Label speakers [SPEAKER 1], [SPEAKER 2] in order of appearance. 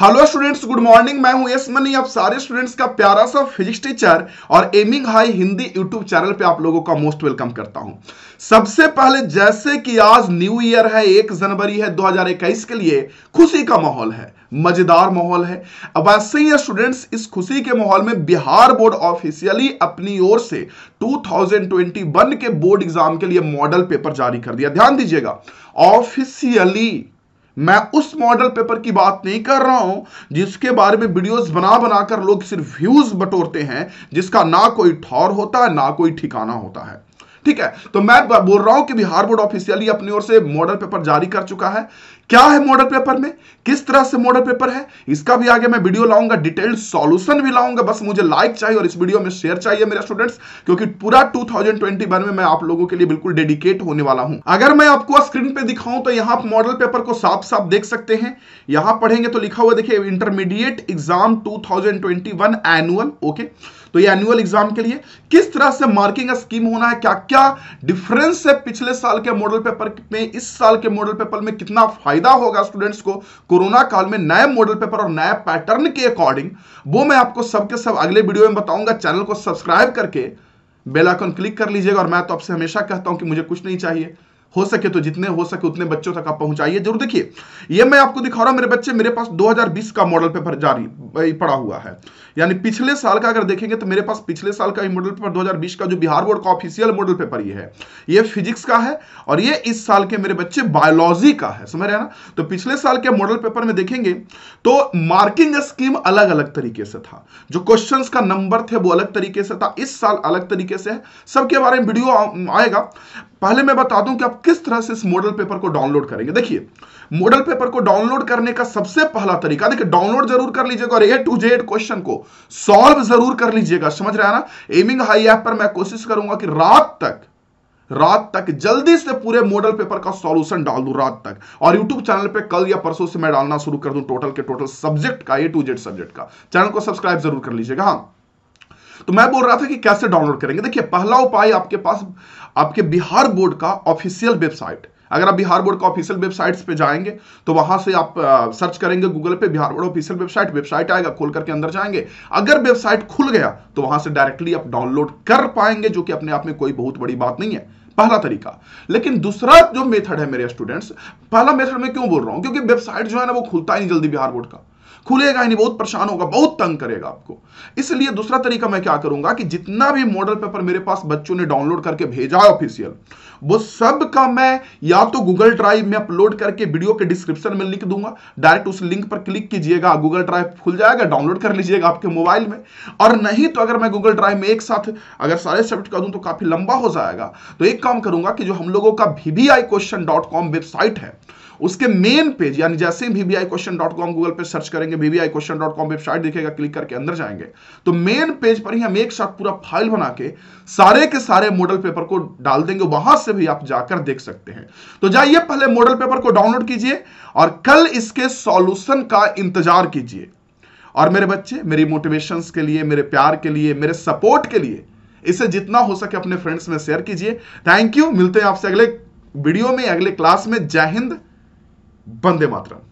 [SPEAKER 1] hello students good morning मैं हूं yes money आप सारे स्टूडेंट्स का प्यारा सा फिजिक्स टीचर और aiming high Hindi YouTube channel पे आप लोगों का मोस्ट वेलकम करता हूं सबसे पहले जैसे कि आज न्यू ईयर है एक जनवरी है 2021 के लिए खुशी का माहौल है मजेदार माहौल है अब ऐसे ही स्टूडेंट्स इस खुशी के माहौल में बिहार बोर्ड ऑफिशियली अपनी ओर से 2021 के बोर्ड एग्जाम के लिए मॉडल पेपर जारी कर दिया ध्यान दीजिएगा ऑफिशियली मैं उस मॉडल पेपर की बात नहीं कर रहा हूं जिसके बारे में वीडियोस बना बनाकर लोग सिर्फ व्यूज बटोरते हैं जिसका ना कोई ठौर होता है ना कोई ठिकाना होता है ठीक है तो मैं बोल रहा हूं कि बिहार बोर्ड ऑफिशियली अपनी ओर से मॉडल पेपर जारी कर चुका है क्या है मॉडल पेपर में किस तरह से मॉडल पेपर है इसका भी आगे मैं वीडियो लाऊंगा डिटेल्ड सॉल्यूशन भी लाऊंगा बस मुझे लाइक चाहिए और इस वीडियो में शेयर चाहिए मेरे स्टूडेंट्स क्योंकि पूरा 2021 में मैं आप लोगों के लिए बिल्कुल डेडिकेट होने वाला हूं अगर मैं आपको स्क्रीन पे दिखाऊं तो यहां मॉडल पेपर को साफ साफ देख सकते हैं यहां पढ़ेंगे तो लिखा हुआ देखिए intermediate exam two annual okay तो ये एनुअल एग्जाम के लिए किस तरह से मार्किंग स्कीम होना है क्या क्या डिफरेंस है पिछले साल के मॉडल पेपर में इस साल के मॉडल पेपर में कितना फायदा होगा स्टूडेंट्स को कोरोना काल में नए मॉडल पेपर और नए पैटर्न के अकॉर्डिंग वो मैं आपको सबके सब अगले वीडियो में बताऊंगा चैनल को सब्सक्राइब करके बेलाइकॉन क्लिक कर लीजिएगा और मैं तो आपसे हमेशा कहता हूं कि मुझे कुछ नहीं चाहिए हो सके तो जितने हो सके उतने बच्चों तक आप पहुंचाइए जरूर देखिए ये मैं आपको दिखा रहा हूं मेरे बच्चे मेरे पास 2020 का मॉडल पेपर जारी पड़ा हुआ है यानी पिछले साल का अगर देखेंगे तो मेरे पास पिछले साल का मॉडल पेपर 2020 का जो बिहार बोर्ड का ऑफिशियल मॉडल पेपर ये है ये फिजिक्स का है और ये इस साल के मेरे बच्चे बायोलॉजी का है समझ रहे ना तो पिछले साल के मॉडल पेपर में देखेंगे तो मार्किंग स्कीम अलग अलग तरीके से था जो क्वेश्चन का नंबर थे वो अलग तरीके से था इस साल अलग तरीके से है सबके बारे में वीडियो आएगा पहले मैं बता दूं कि आप किस तरह से इस मॉडल पेपर को डाउनलोड करेंगे देखिए मॉडल पेपर को डाउनलोड करने का सबसे पहला तरीका देखिए डाउनलोड जरूर कर लीजिएगा और ए टू जेड क्वेश्चन को सॉल्व जरूर कर लीजिएगा समझ रहे हैं ना एमिंग हाई ऐप पर मैं कोशिश करूंगा कि रात तक रात तक जल्दी से पूरे मॉडल पेपर का सॉल्यूशन डाल दूं रात तक और यूट्यूब चैनल पे कल या परसों से मैं डालना शुरू कर दूं टोटल के टोटल सब्जेक्ट का ए टू जेड सब्जेक्ट का चैनल को सब्सक्राइब जरूर कर लीजिएगा हाँ तो मैं बोल रहा था कि कैसे डाउनलोड करेंगे देखिए पहला उपाय आपके पास आपके बिहार बोर्ड का ऑफिशियल वेबसाइट अगर आप बिहार बोर्ड का ऑफिशियल वेबसाइट्स पे जाएंगे तो वहां से आप आ, सर्च करेंगे गूगल पे Bihar board official website website आएगा खोल करके अंदर जाएंगे अगर वेबसाइट खुल गया तो वहां से डायरेक्टली आप डाउनलोड कर पाएंगे जो कि अपने आप में कोई बहुत बड़ी बात नहीं है पहला तरीका लेकिन दूसरा जो मेथड है मेरे स्टूडेंट्स पहला मेथड में क्यों बोल रहा हूं क्योंकि वेबसाइट जो है ना वो खुलता ही नहीं जल्दी बिहार बोर्ड का खुलेगा ही नहीं बहुत परेशान होगा बहुत तंग करेगा आपको इसलिए दूसरा तरीका मैं क्या करूंगा कि जितना भी मॉडल पेपर मेरे पास बच्चों ने डाउनलोड करके भेजा है ऑफिशियल वो सब का मैं या तो गूगल ड्राइव में अपलोड करके वीडियो के डिस्क्रिप्शन में लिख दूंगा डायरेक्ट उस लिंक पर क्लिक कीजिएगा गूगल ड्राइव खुल जाएगा डाउनलोड कर लीजिएगा आपके मोबाइल में और नहीं तो अगर मैं गूगल ड्राइव में एक साथ अगर सारे सब्जेक्ट कर दूं तो काफी लंबा हो जाएगा तो एक काम करूंगा कि जो हम लोगों का वीवीआई क्वेश्चन वेबसाइट है उसके मेन पेज यानी जैसे वीवीआई क्वेश्चन गूगल पे सर्च कर करेंगे VVI question dot com website देखेगा क्लिक करके अंदर जाएंगे तो मेन पेज पर ही हम एक साथ पूरा फाइल बना के सारे के सारे मॉडल पेपर को डाल देंगे वहां से भी आप जाकर देख सकते हैं तो जाइए पहले मॉडल पेपर को डाउनलोड कीजिए और कल इसके सॉल्यूशन का इंतजार कीजिए और मेरे बच्चे मेरी मोटिवेशन के लिए मेरे प्यार के लिए मेरे सपोर्ट के लिए इसे जितना हो सके अपने फ्रेंड्स में शेयर कीजिए थैंक यू मिलते हैं आपसे अगले वीडियो में अगले क्लास में जय हिंद बंदे मातरम